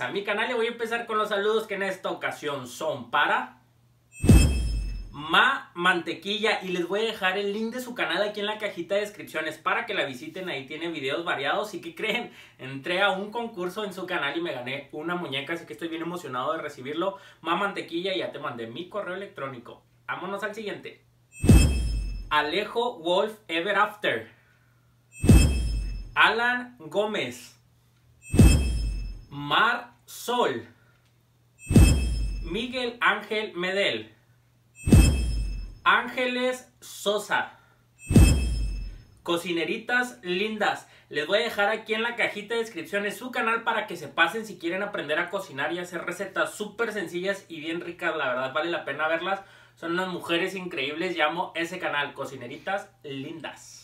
a mi canal y voy a empezar con los saludos que en esta ocasión son para... Ma Mantequilla y les voy a dejar el link de su canal aquí en la cajita de descripciones para que la visiten, ahí tiene videos variados y que creen, entré a un concurso en su canal y me gané una muñeca, así que estoy bien emocionado de recibirlo. Ma Mantequilla, ya te mandé mi correo electrónico. Vámonos al siguiente. Alejo Wolf Ever After. Alan Gómez. Mar Sol. Miguel Ángel Medel. Ángeles Sosa. Cocineritas lindas. Les voy a dejar aquí en la cajita de descripciones su canal para que se pasen si quieren aprender a cocinar y hacer recetas súper sencillas y bien ricas. La verdad vale la pena verlas. Son unas mujeres increíbles. Llamo ese canal Cocineritas lindas.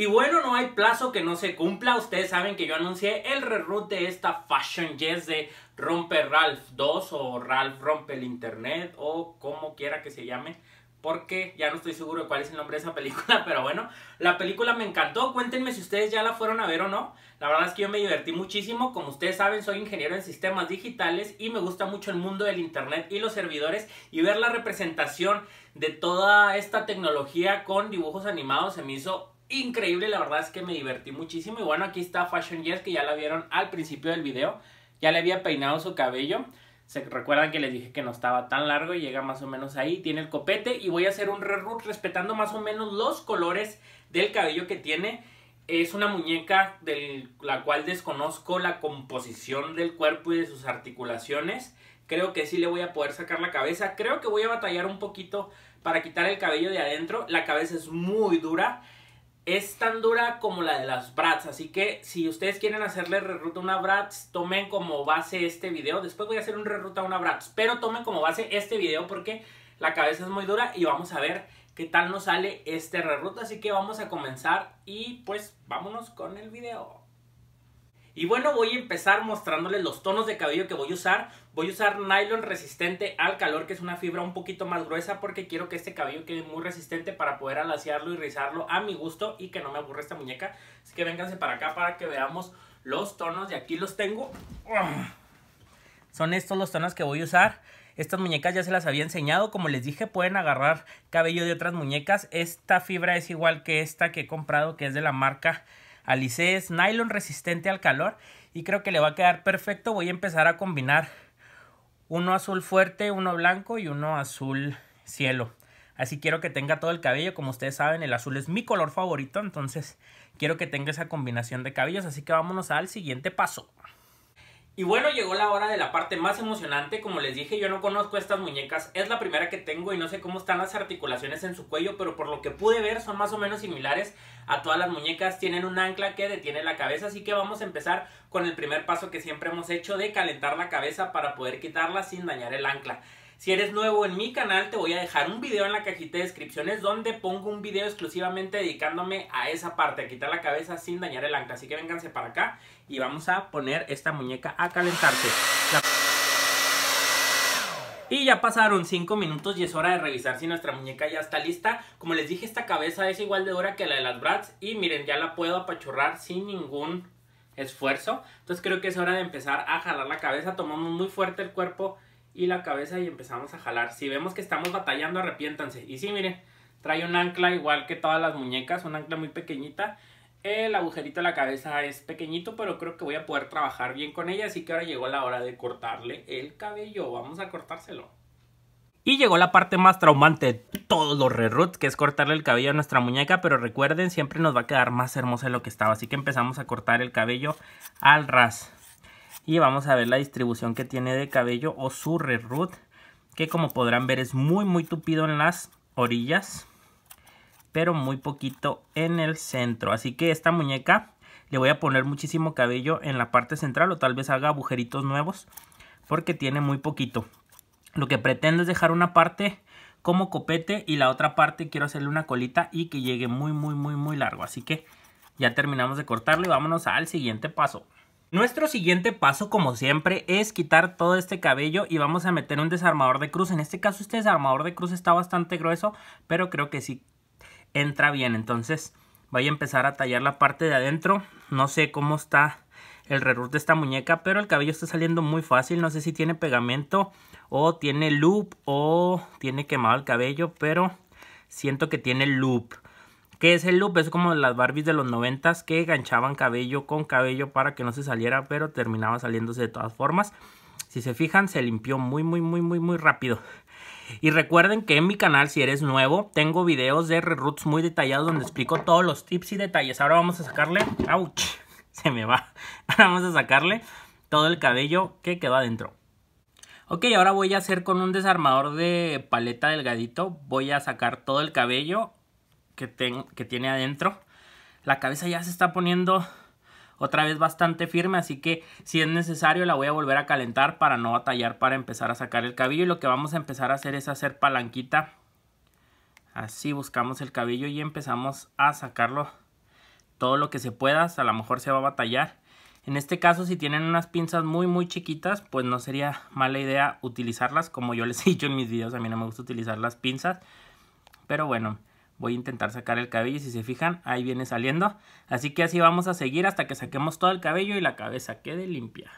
Y bueno, no hay plazo que no se cumpla. Ustedes saben que yo anuncié el reroute de esta Fashion Yes de Rompe Ralph 2 o Ralph Rompe el Internet o como quiera que se llame. Porque ya no estoy seguro de cuál es el nombre de esa película, pero bueno, la película me encantó. Cuéntenme si ustedes ya la fueron a ver o no. La verdad es que yo me divertí muchísimo. Como ustedes saben, soy ingeniero en sistemas digitales y me gusta mucho el mundo del Internet y los servidores y ver la representación de toda esta tecnología con dibujos animados se me hizo increíble, la verdad es que me divertí muchísimo. Y bueno, aquí está Fashion Yes, que ya la vieron al principio del video. Ya le había peinado su cabello. Se recuerdan que les dije que no estaba tan largo y llega más o menos ahí. Tiene el copete y voy a hacer un reroot respetando más o menos los colores del cabello que tiene. Es una muñeca de la cual desconozco la composición del cuerpo y de sus articulaciones. Creo que sí le voy a poder sacar la cabeza. Creo que voy a batallar un poquito para quitar el cabello de adentro. La cabeza es muy dura es tan dura como la de las brats, así que si ustedes quieren hacerle reruta a una brats, tomen como base este video. Después voy a hacer un reruta a una brats, pero tomen como base este video porque la cabeza es muy dura y vamos a ver qué tal nos sale este reruta. Así que vamos a comenzar y pues vámonos con el video. Y bueno, voy a empezar mostrándoles los tonos de cabello que voy a usar. Voy a usar nylon resistente al calor, que es una fibra un poquito más gruesa porque quiero que este cabello quede muy resistente para poder alaciarlo y rizarlo a mi gusto y que no me aburra esta muñeca. Así que vénganse para acá para que veamos los tonos y aquí los tengo. Son estos los tonos que voy a usar. Estas muñecas ya se las había enseñado. Como les dije, pueden agarrar cabello de otras muñecas. Esta fibra es igual que esta que he comprado, que es de la marca Alice. Es nylon resistente al calor y creo que le va a quedar perfecto. Voy a empezar a combinar uno azul fuerte, uno blanco y uno azul cielo. Así quiero que tenga todo el cabello, como ustedes saben, el azul es mi color favorito, entonces quiero que tenga esa combinación de cabellos, así que vámonos al siguiente paso. Y bueno, llegó la hora de la parte más emocionante. Como les dije, yo no conozco estas muñecas. Es la primera que tengo y no sé cómo están las articulaciones en su cuello, pero por lo que pude ver son más o menos similares a todas las muñecas. Tienen un ancla que detiene la cabeza, así que vamos a empezar con el primer paso que siempre hemos hecho de calentar la cabeza para poder quitarla sin dañar el ancla. Si eres nuevo en mi canal, te voy a dejar un video en la cajita de descripciones donde pongo un video exclusivamente dedicándome a esa parte, a quitar la cabeza sin dañar el ancla. Así que vénganse para acá y vamos a poner esta muñeca a calentarse. Y ya pasaron 5 minutos y es hora de revisar si nuestra muñeca ya está lista. Como les dije, esta cabeza es igual de dura que la de las Bratz y miren, ya la puedo apachurrar sin ningún esfuerzo. Entonces creo que es hora de empezar a jalar la cabeza. Tomamos muy fuerte el cuerpo y la cabeza y empezamos a jalar. Si vemos que estamos batallando, arrepiéntanse. Y sí, miren, trae un ancla igual que todas las muñecas, un ancla muy pequeñita. El agujerito de la cabeza es pequeñito, pero creo que voy a poder trabajar bien con ella, así que ahora llegó la hora de cortarle el cabello. Vamos a cortárselo. Y llegó la parte más traumante de todos los reruts, que es cortarle el cabello a nuestra muñeca, pero recuerden, siempre nos va a quedar más hermosa de lo que estaba, así que empezamos a cortar el cabello al ras. Y vamos a ver la distribución que tiene de cabello o su rerut, que como podrán ver es muy muy tupido en las orillas pero muy poquito en el centro. Así que esta muñeca le voy a poner muchísimo cabello en la parte central o tal vez haga agujeritos nuevos porque tiene muy poquito. Lo que pretendo es dejar una parte como copete y la otra parte quiero hacerle una colita y que llegue muy muy muy muy largo. Así que ya terminamos de cortarlo y vámonos al siguiente paso. Nuestro siguiente paso, como siempre, es quitar todo este cabello y vamos a meter un desarmador de cruz. En este caso, este desarmador de cruz está bastante grueso, pero creo que sí entra bien. Entonces voy a empezar a tallar la parte de adentro. No sé cómo está el reroute de esta muñeca, pero el cabello está saliendo muy fácil. No sé si tiene pegamento o tiene loop o tiene quemado el cabello, pero siento que tiene loop. ¿Qué es el loop? Es como las Barbies de los noventas que ganchaban cabello con cabello para que no se saliera, pero terminaba saliéndose de todas formas. Si se fijan, se limpió muy, muy, muy, muy, muy rápido. Y recuerden que en mi canal, si eres nuevo, tengo videos de roots muy detallados donde explico todos los tips y detalles. Ahora vamos a sacarle... ¡Auch! Se me va. Ahora vamos a sacarle todo el cabello que quedó adentro. Ok, ahora voy a hacer con un desarmador de paleta delgadito. Voy a sacar todo el cabello que, que tiene adentro. La cabeza ya se está poniendo otra vez bastante firme, así que si es necesario la voy a volver a calentar para no batallar para empezar a sacar el cabello. Y lo que vamos a empezar a hacer es hacer palanquita. Así buscamos el cabello y empezamos a sacarlo todo lo que se pueda, a lo mejor se va a batallar. En este caso, si tienen unas pinzas muy, muy chiquitas, pues no sería mala idea utilizarlas. Como yo les he dicho en mis videos, a mí no me gusta utilizar las pinzas. Pero bueno, Voy a intentar sacar el cabello y si se fijan, ahí viene saliendo. Así que así vamos a seguir hasta que saquemos todo el cabello y la cabeza quede limpia.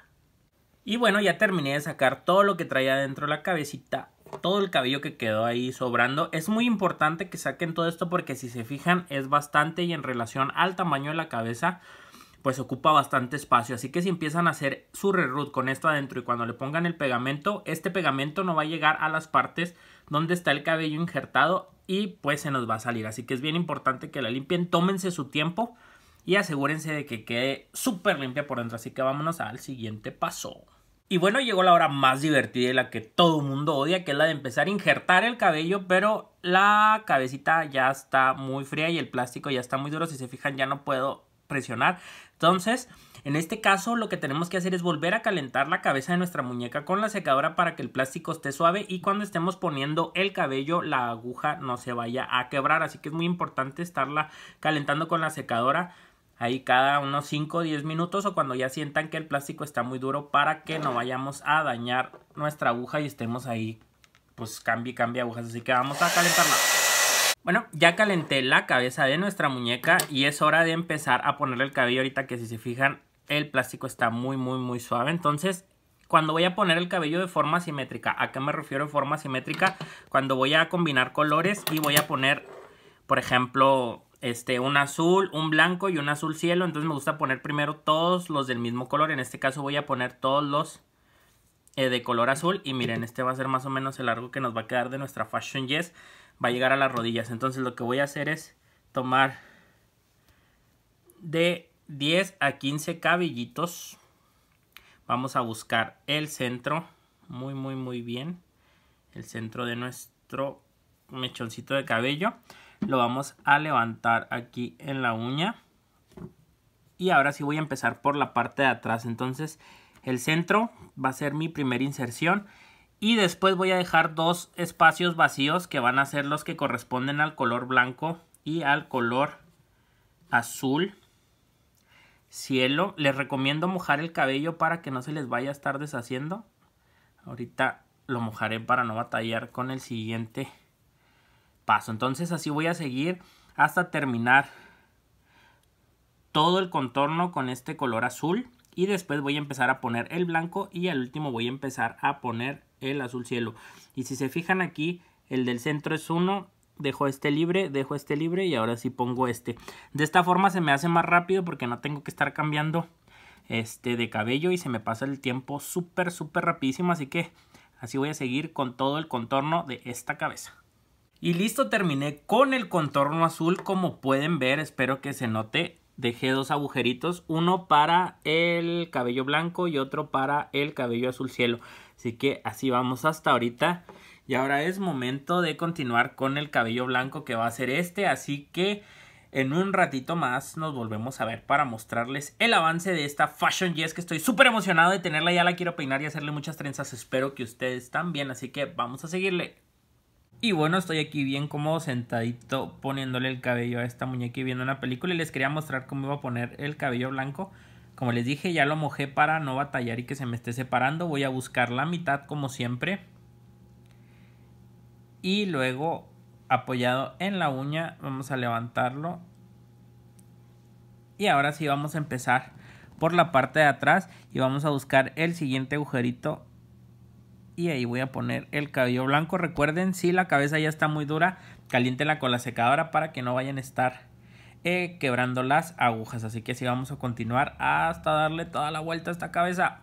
Y bueno, ya terminé de sacar todo lo que traía dentro la cabecita. Todo el cabello que quedó ahí sobrando. Es muy importante que saquen todo esto porque si se fijan es bastante y en relación al tamaño de la cabeza pues ocupa bastante espacio. Así que si empiezan a hacer su root con esto adentro y cuando le pongan el pegamento, este pegamento no va a llegar a las partes donde está el cabello injertado y pues se nos va a salir. Así que es bien importante que la limpien, tómense su tiempo y asegúrense de que quede súper limpia por dentro. Así que vámonos al siguiente paso. Y bueno, llegó la hora más divertida y la que todo mundo odia, que es la de empezar a injertar el cabello, pero la cabecita ya está muy fría y el plástico ya está muy duro. Si se fijan, ya no puedo presionar. Entonces, en este caso lo que tenemos que hacer es volver a calentar la cabeza de nuestra muñeca con la secadora para que el plástico esté suave y cuando estemos poniendo el cabello la aguja no se vaya a quebrar. Así que es muy importante estarla calentando con la secadora ahí cada unos 5 o 10 minutos o cuando ya sientan que el plástico está muy duro para que no vayamos a dañar nuestra aguja y estemos ahí pues cambie, cambie agujas. Así que vamos a calentarla. Bueno, ya calenté la cabeza de nuestra muñeca y es hora de empezar a ponerle el cabello ahorita que si se fijan el plástico está muy muy muy suave. Entonces cuando voy a poner el cabello de forma simétrica, ¿a qué me refiero de forma simétrica? Cuando voy a combinar colores y voy a poner, por ejemplo, este, un azul, un blanco y un azul cielo. Entonces me gusta poner primero todos los del mismo color. En este caso voy a poner todos los eh, de color azul. Y miren, este va a ser más o menos el largo que nos va a quedar de nuestra Fashion Yes va a llegar a las rodillas. Entonces lo que voy a hacer es tomar de 10 a 15 cabellitos. Vamos a buscar el centro. Muy, muy, muy bien. El centro de nuestro mechoncito de cabello. Lo vamos a levantar aquí en la uña. Y ahora sí voy a empezar por la parte de atrás. Entonces el centro va a ser mi primera inserción. Y después voy a dejar dos espacios vacíos que van a ser los que corresponden al color blanco y al color azul cielo. Les recomiendo mojar el cabello para que no se les vaya a estar deshaciendo. Ahorita lo mojaré para no batallar con el siguiente paso. Entonces así voy a seguir hasta terminar todo el contorno con este color azul. Y después voy a empezar a poner el blanco y al último voy a empezar a poner el azul cielo. Y si se fijan aquí, el del centro es uno dejo este libre, dejo este libre y ahora sí pongo este. De esta forma se me hace más rápido porque no tengo que estar cambiando este de cabello y se me pasa el tiempo súper, súper rapidísimo. Así que así voy a seguir con todo el contorno de esta cabeza. Y listo, terminé con el contorno azul. Como pueden ver, espero que se note. Dejé dos agujeritos, uno para el cabello blanco y otro para el cabello azul cielo. Así que así vamos hasta ahorita. Y ahora es momento de continuar con el cabello blanco que va a ser este. Así que en un ratito más nos volvemos a ver para mostrarles el avance de esta Fashion Yes que estoy súper emocionado de tenerla. Ya la quiero peinar y hacerle muchas trenzas. Espero que ustedes también. Así que vamos a seguirle. Y bueno, estoy aquí bien cómodo sentadito poniéndole el cabello a esta muñeca y viendo una película. Y les quería mostrar cómo iba a poner el cabello blanco. Como les dije, ya lo mojé para no batallar y que se me esté separando. Voy a buscar la mitad como siempre. Y luego, apoyado en la uña, vamos a levantarlo. Y ahora sí vamos a empezar por la parte de atrás y vamos a buscar el siguiente agujerito. Y ahí voy a poner el cabello blanco. Recuerden, si la cabeza ya está muy dura, caliéntela con la secadora para que no vayan a estar eh, quebrando las agujas. Así que así vamos a continuar hasta darle toda la vuelta a esta cabeza.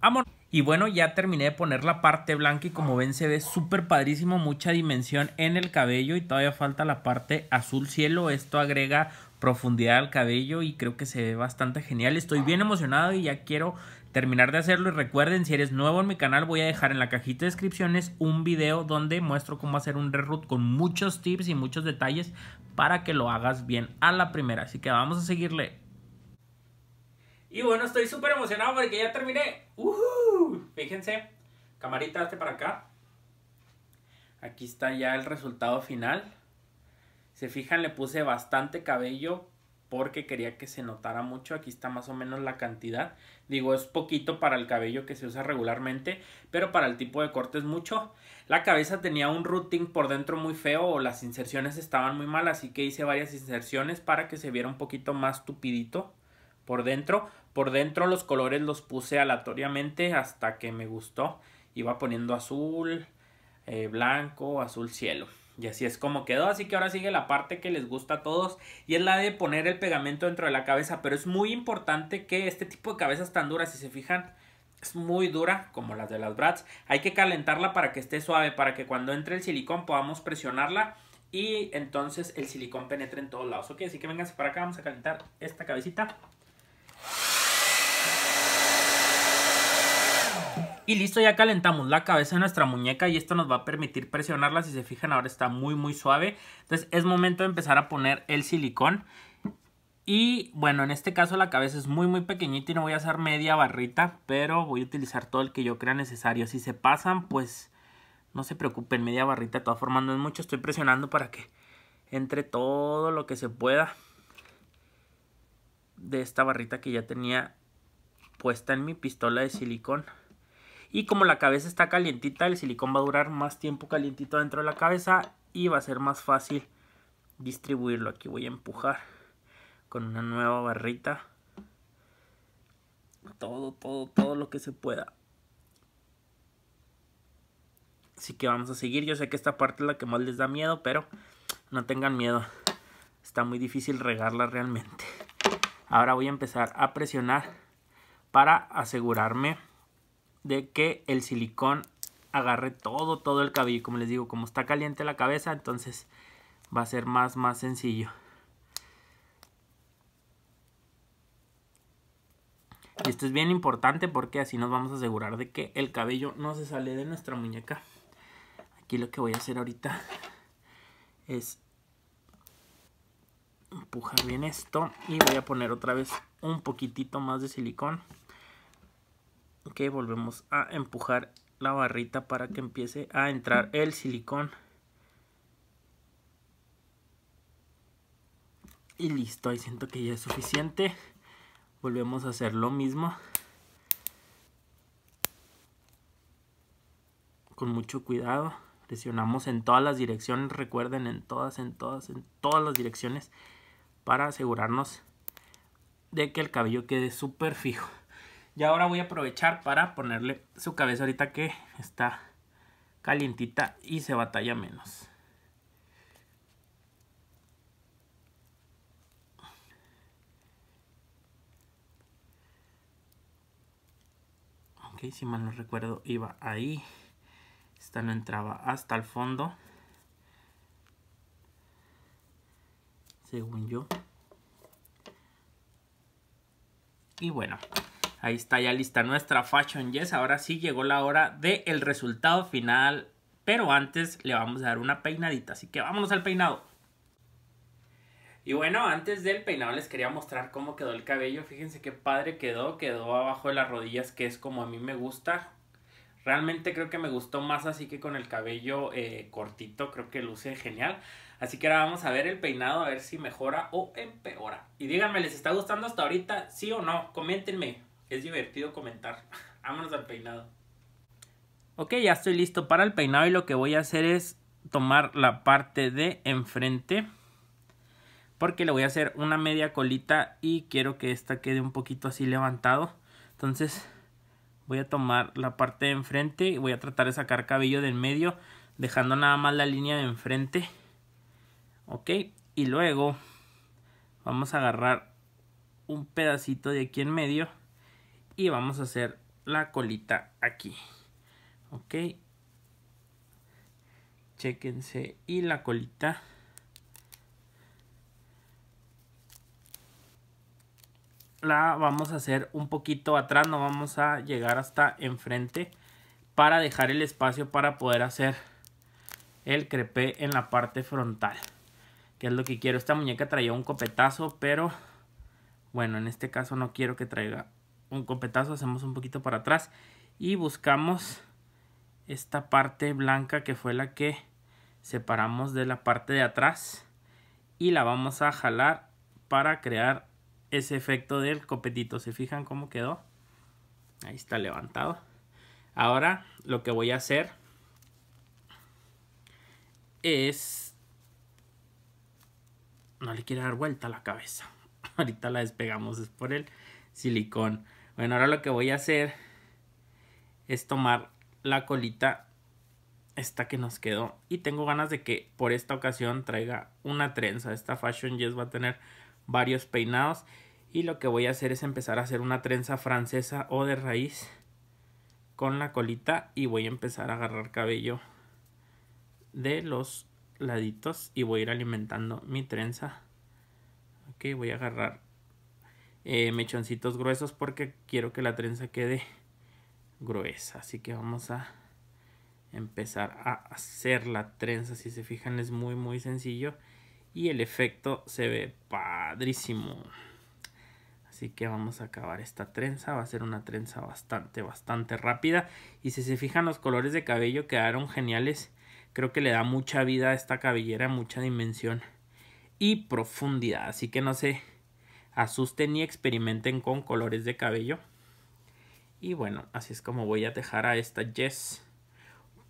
amor. Y bueno, ya terminé de poner la parte blanca y como ven se ve súper padrísimo, mucha dimensión en el cabello y todavía falta la parte azul cielo. Esto agrega profundidad al cabello y creo que se ve bastante genial. Estoy bien emocionado y ya quiero terminar de hacerlo y recuerden si eres nuevo en mi canal voy a dejar en la cajita de descripciones un video donde muestro cómo hacer un reroute con muchos tips y muchos detalles para que lo hagas bien a la primera. Así que vamos a seguirle. Y bueno, estoy súper emocionado porque ya terminé. Fíjense, camarita, hazte para acá. Aquí está ya el resultado final. Se fijan, le puse bastante cabello porque quería que se notara mucho. Aquí está más o menos la cantidad. Digo, es poquito para el cabello que se usa regularmente, pero para el tipo de corte es mucho. La cabeza tenía un routing por dentro muy feo o las inserciones estaban muy mal, así que hice varias inserciones para que se viera un poquito más tupidito por dentro. Por dentro los colores los puse aleatoriamente hasta que me gustó. Iba poniendo azul, eh, blanco, azul cielo. Y así es como quedó, así que ahora sigue la parte que les gusta a todos y es la de poner el pegamento dentro de la cabeza, pero es muy importante que este tipo de cabezas tan duras, si se fijan, es muy dura como las de las Bratz, hay que calentarla para que esté suave, para que cuando entre el silicón podamos presionarla y entonces el silicón penetre en todos lados, ok, así que vénganse para acá, vamos a calentar esta cabecita. Y listo, ya calentamos la cabeza de nuestra muñeca y esto nos va a permitir presionarla. Si se fijan, ahora está muy, muy suave. Entonces es momento de empezar a poner el silicón. Y bueno, en este caso la cabeza es muy muy pequeñita y no voy a hacer media barrita, pero voy a utilizar todo el que yo crea necesario. Si se pasan, pues no se preocupen, media barrita de todas formas no es mucho. Estoy presionando para que entre todo lo que se pueda de esta barrita que ya tenía puesta en mi pistola de silicón. Y como la cabeza está calientita, el silicón va a durar más tiempo calientito dentro de la cabeza y va a ser más fácil distribuirlo. Aquí voy a empujar con una nueva barrita. Todo, todo, todo lo que se pueda. Así que vamos a seguir. Yo sé que esta parte es la que más les da miedo, pero no tengan miedo. Está muy difícil regarla realmente. Ahora voy a empezar a presionar para asegurarme de que el silicón agarre todo, todo el cabello. Como les digo, como está caliente la cabeza, entonces va a ser más, más sencillo. Y esto es bien importante porque así nos vamos a asegurar de que el cabello no se sale de nuestra muñeca. Aquí lo que voy a hacer ahorita es empujar bien esto y voy a poner otra vez un poquitito más de silicón que volvemos a empujar la barrita para que empiece a entrar el silicón y listo ahí siento que ya es suficiente volvemos a hacer lo mismo con mucho cuidado presionamos en todas las direcciones recuerden en todas en todas en todas las direcciones para asegurarnos de que el cabello quede súper fijo y ahora voy a aprovechar para ponerle su cabeza ahorita que está calientita y se batalla menos. Ok, si mal no recuerdo iba ahí. Esta no entraba hasta el fondo. Según yo. Y bueno, Ahí está ya lista nuestra Fashion Yes. Ahora sí llegó la hora del resultado final. Pero antes le vamos a dar una peinadita. Así que vámonos al peinado. Y bueno, antes del peinado les quería mostrar cómo quedó el cabello. Fíjense qué padre quedó. Quedó abajo de las rodillas, que es como a mí me gusta. Realmente creo que me gustó más así que con el cabello eh, cortito. Creo que luce genial. Así que ahora vamos a ver el peinado, a ver si mejora o empeora. Y díganme, ¿les está gustando hasta ahorita? ¿Sí o no? Coméntenme es divertido comentar. Vámonos al peinado. Ok, ya estoy listo para el peinado y lo que voy a hacer es tomar la parte de enfrente. Porque le voy a hacer una media colita y quiero que esta quede un poquito así levantado. Entonces voy a tomar la parte de enfrente y voy a tratar de sacar cabello del medio. Dejando nada más la línea de enfrente. Ok, y luego vamos a agarrar un pedacito de aquí en medio y vamos a hacer la colita aquí ok chequense y la colita la vamos a hacer un poquito atrás no vamos a llegar hasta enfrente para dejar el espacio para poder hacer el crepé en la parte frontal que es lo que quiero esta muñeca traía un copetazo pero bueno en este caso no quiero que traiga un copetazo, hacemos un poquito para atrás y buscamos esta parte blanca que fue la que separamos de la parte de atrás y la vamos a jalar para crear ese efecto del copetito. ¿Se fijan cómo quedó? Ahí está levantado. Ahora lo que voy a hacer es... No le quiero dar vuelta a la cabeza. Ahorita la despegamos, es por el silicón. Bueno, ahora lo que voy a hacer es tomar la colita esta que nos quedó y tengo ganas de que por esta ocasión traiga una trenza. Esta Fashion Yes va a tener varios peinados y lo que voy a hacer es empezar a hacer una trenza francesa o de raíz con la colita y voy a empezar a agarrar cabello de los laditos y voy a ir alimentando mi trenza. Ok, voy a agarrar eh, mechoncitos gruesos porque quiero que la trenza quede gruesa. Así que vamos a empezar a hacer la trenza. Si se fijan es muy muy sencillo y el efecto se ve padrísimo. Así que vamos a acabar esta trenza. Va a ser una trenza bastante, bastante rápida. Y si se fijan los colores de cabello quedaron geniales. Creo que le da mucha vida a esta cabellera, mucha dimensión y profundidad. Así que no sé asusten y experimenten con colores de cabello. Y bueno, así es como voy a dejar a esta Jess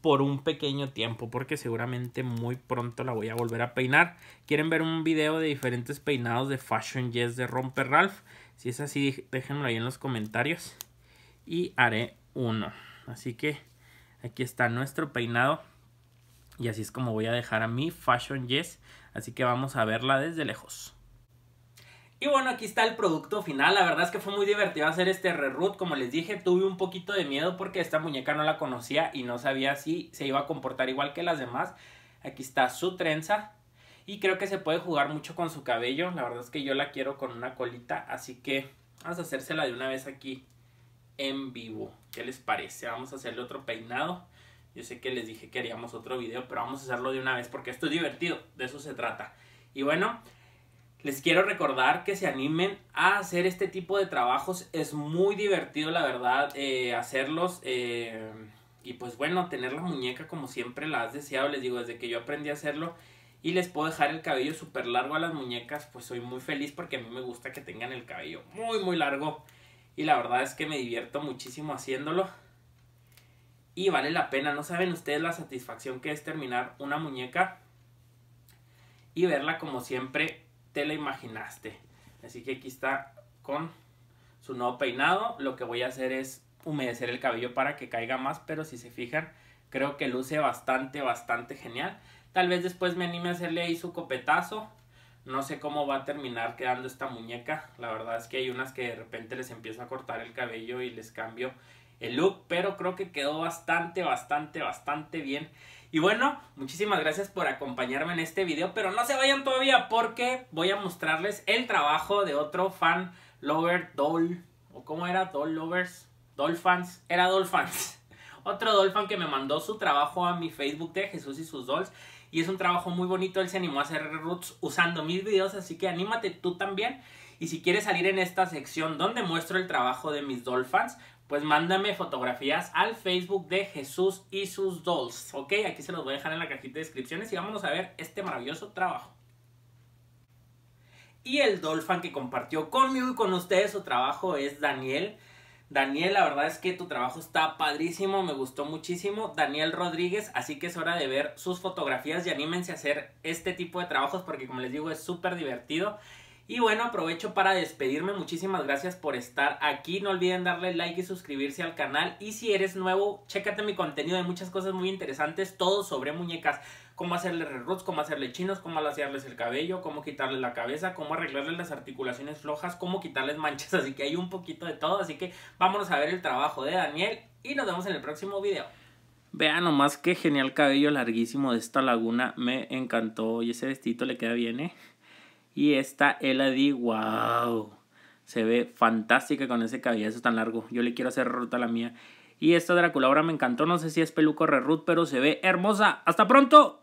por un pequeño tiempo porque seguramente muy pronto la voy a volver a peinar. ¿Quieren ver un video de diferentes peinados de Fashion Jess de Romper Ralph? Si es así, déjenlo ahí en los comentarios y haré uno. Así que aquí está nuestro peinado y así es como voy a dejar a mi Fashion Jess Así que vamos a verla desde lejos. Y bueno, aquí está el producto final. La verdad es que fue muy divertido hacer este reroot. Como les dije, tuve un poquito de miedo porque esta muñeca no la conocía y no sabía si se iba a comportar igual que las demás. Aquí está su trenza. Y creo que se puede jugar mucho con su cabello. La verdad es que yo la quiero con una colita. Así que vamos a hacérsela de una vez aquí en vivo. ¿Qué les parece? Vamos a hacerle otro peinado. Yo sé que les dije que haríamos otro video, pero vamos a hacerlo de una vez porque esto es divertido. De eso se trata. Y bueno, les quiero recordar que se animen a hacer este tipo de trabajos. Es muy divertido, la verdad, eh, hacerlos. Eh, y pues bueno, tener la muñeca como siempre la has deseado. Les digo, desde que yo aprendí a hacerlo y les puedo dejar el cabello súper largo a las muñecas, pues soy muy feliz porque a mí me gusta que tengan el cabello muy, muy largo. Y la verdad es que me divierto muchísimo haciéndolo. Y vale la pena, no saben ustedes la satisfacción que es terminar una muñeca y verla como siempre te la imaginaste. Así que aquí está con su nuevo peinado. Lo que voy a hacer es humedecer el cabello para que caiga más, pero si se fijan, creo que luce bastante, bastante genial. Tal vez después me anime a hacerle ahí su copetazo. No sé cómo va a terminar quedando esta muñeca. La verdad es que hay unas que de repente les empiezo a cortar el cabello y les cambio el look, pero creo que quedó bastante, bastante, bastante bien. Y bueno, muchísimas gracias por acompañarme en este video, pero no se vayan todavía porque voy a mostrarles el trabajo de otro fan lover doll, o cómo era, doll lovers, doll fans, era doll fans. Otro doll fan que me mandó su trabajo a mi Facebook de Jesús y sus dolls. Y es un trabajo muy bonito, él se animó a hacer roots usando mis videos, así que anímate tú también. Y si quieres salir en esta sección donde muestro el trabajo de mis doll fans, pues mándame fotografías al Facebook de Jesús y sus Dolls. Ok, aquí se los voy a dejar en la cajita de descripciones y vamos a ver este maravilloso trabajo. Y el Dolphin que compartió conmigo y con ustedes su trabajo es Daniel. Daniel, la verdad es que tu trabajo está padrísimo, me gustó muchísimo. Daniel Rodríguez, así que es hora de ver sus fotografías y anímense a hacer este tipo de trabajos porque como les digo es súper divertido y bueno, aprovecho para despedirme. Muchísimas gracias por estar aquí. No olviden darle like y suscribirse al canal. Y si eres nuevo, chécate mi contenido. Hay muchas cosas muy interesantes, todo sobre muñecas. Cómo hacerle roots, cómo hacerle chinos, cómo lasearles el cabello, cómo quitarles la cabeza, cómo arreglarles las articulaciones flojas, cómo quitarles manchas. Así que hay un poquito de todo. Así que vámonos a ver el trabajo de Daniel y nos vemos en el próximo video. Vean nomás qué genial cabello larguísimo de esta laguna. Me encantó y ese vestido le queda bien, ¿eh? Y esta Elodie, wow, se ve fantástica con ese cabellazo tan largo. Yo le quiero hacer a la mía. Y esta ahora me encantó, no sé si es peluco root, pero se ve hermosa. ¡Hasta pronto!